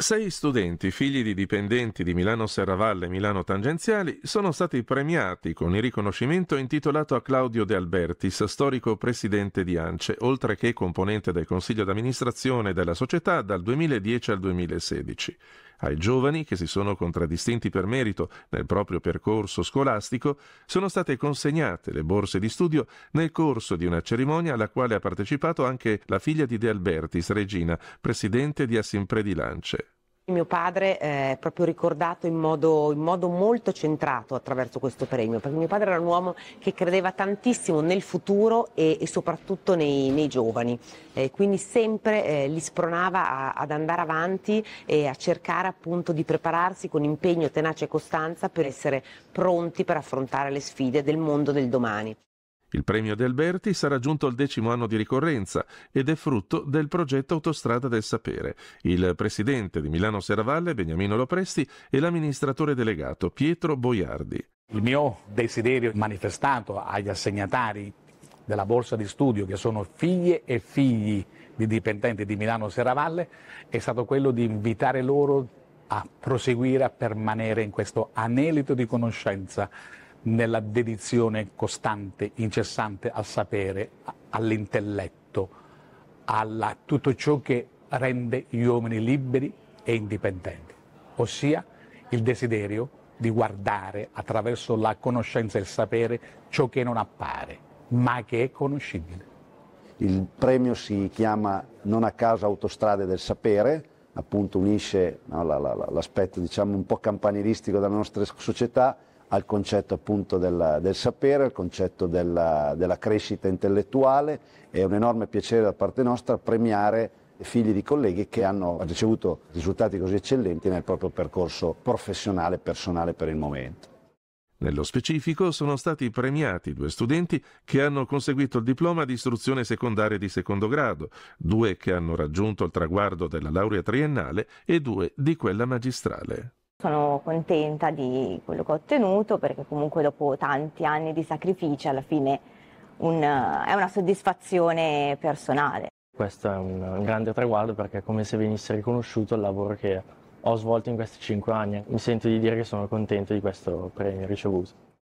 Sei studenti, figli di dipendenti di Milano Serravalle e Milano Tangenziali, sono stati premiati con il riconoscimento intitolato a Claudio De Albertis, storico presidente di ANCE, oltre che componente del consiglio d'amministrazione della società dal 2010 al 2016. Ai giovani, che si sono contraddistinti per merito nel proprio percorso scolastico, sono state consegnate le borse di studio nel corso di una cerimonia alla quale ha partecipato anche la figlia di De Albertis, Regina, presidente di Assimpre di Lance. Mio padre eh, è proprio ricordato in modo, in modo, molto centrato attraverso questo premio, perché mio padre era un uomo che credeva tantissimo nel futuro e, e soprattutto nei, nei giovani, eh, quindi sempre eh, li spronava a, ad andare avanti e a cercare appunto di prepararsi con impegno, tenacia e costanza per essere pronti per affrontare le sfide del mondo del domani. Il premio di Alberti sarà giunto al decimo anno di ricorrenza ed è frutto del progetto Autostrada del Sapere. Il presidente di Milano Serravalle, Beniamino Lopresti, e l'amministratore delegato Pietro Boiardi. Il mio desiderio manifestato agli assegnatari della borsa di studio, che sono figlie e figli di dipendenti di Milano Serravalle, è stato quello di invitare loro a proseguire, a permanere in questo anelito di conoscenza nella dedizione costante, incessante al sapere, all'intelletto, a tutto ciò che rende gli uomini liberi e indipendenti, ossia il desiderio di guardare attraverso la conoscenza e il sapere ciò che non appare, ma che è conoscibile. Il premio si chiama non a caso Autostrade del Sapere, appunto unisce no, l'aspetto diciamo, un po' campanilistico della nostra società al concetto appunto della, del sapere, al concetto della, della crescita intellettuale. È un enorme piacere da parte nostra premiare figli di colleghi che hanno ricevuto risultati così eccellenti nel proprio percorso professionale e personale per il momento. Nello specifico sono stati premiati due studenti che hanno conseguito il diploma di istruzione secondaria di secondo grado, due che hanno raggiunto il traguardo della laurea triennale e due di quella magistrale. Sono contenta di quello che ho ottenuto perché comunque dopo tanti anni di sacrifici alla fine un, è una soddisfazione personale. Questo è un grande traguardo perché è come se venisse riconosciuto il lavoro che ho svolto in questi cinque anni. Mi sento di dire che sono contento di questo premio ricevuto.